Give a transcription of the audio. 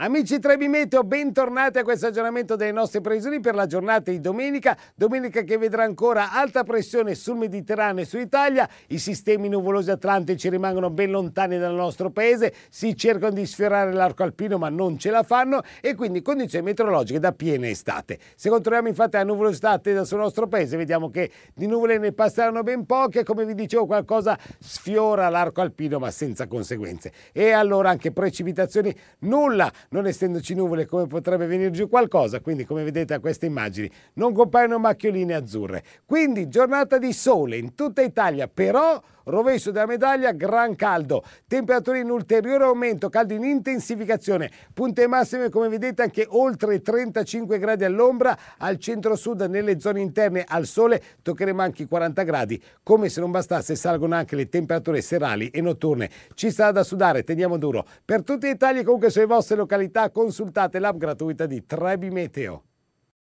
Amici Trebimeteo, bentornati a questo aggiornamento delle nostre previsioni per la giornata di domenica, domenica che vedrà ancora alta pressione sul Mediterraneo e sull'Italia, i sistemi nuvolosi atlantici rimangono ben lontani dal nostro paese, si cercano di sfiorare l'arco alpino ma non ce la fanno e quindi condizioni meteorologiche da piena estate. Se controlliamo infatti la nuvolosità attesa sul nostro paese vediamo che di nuvole ne passeranno ben poche, come vi dicevo qualcosa sfiora l'arco alpino ma senza conseguenze. E allora anche precipitazioni nulla non essendoci nuvole come potrebbe venire giù qualcosa, quindi come vedete a queste immagini non compaiono macchioline azzurre. Quindi giornata di sole in tutta Italia, però rovescio della medaglia, gran caldo, temperature in ulteriore aumento, caldo in intensificazione, punte massime come vedete anche oltre 35 gradi all'ombra, al centro-sud nelle zone interne al sole toccheremo anche i 40 gradi, come se non bastasse salgono anche le temperature serali e notturne, ci sarà da sudare, teniamo duro, per tutti i tagli comunque sulle vostre località località consultate l'app gratuita di Trebi Meteo.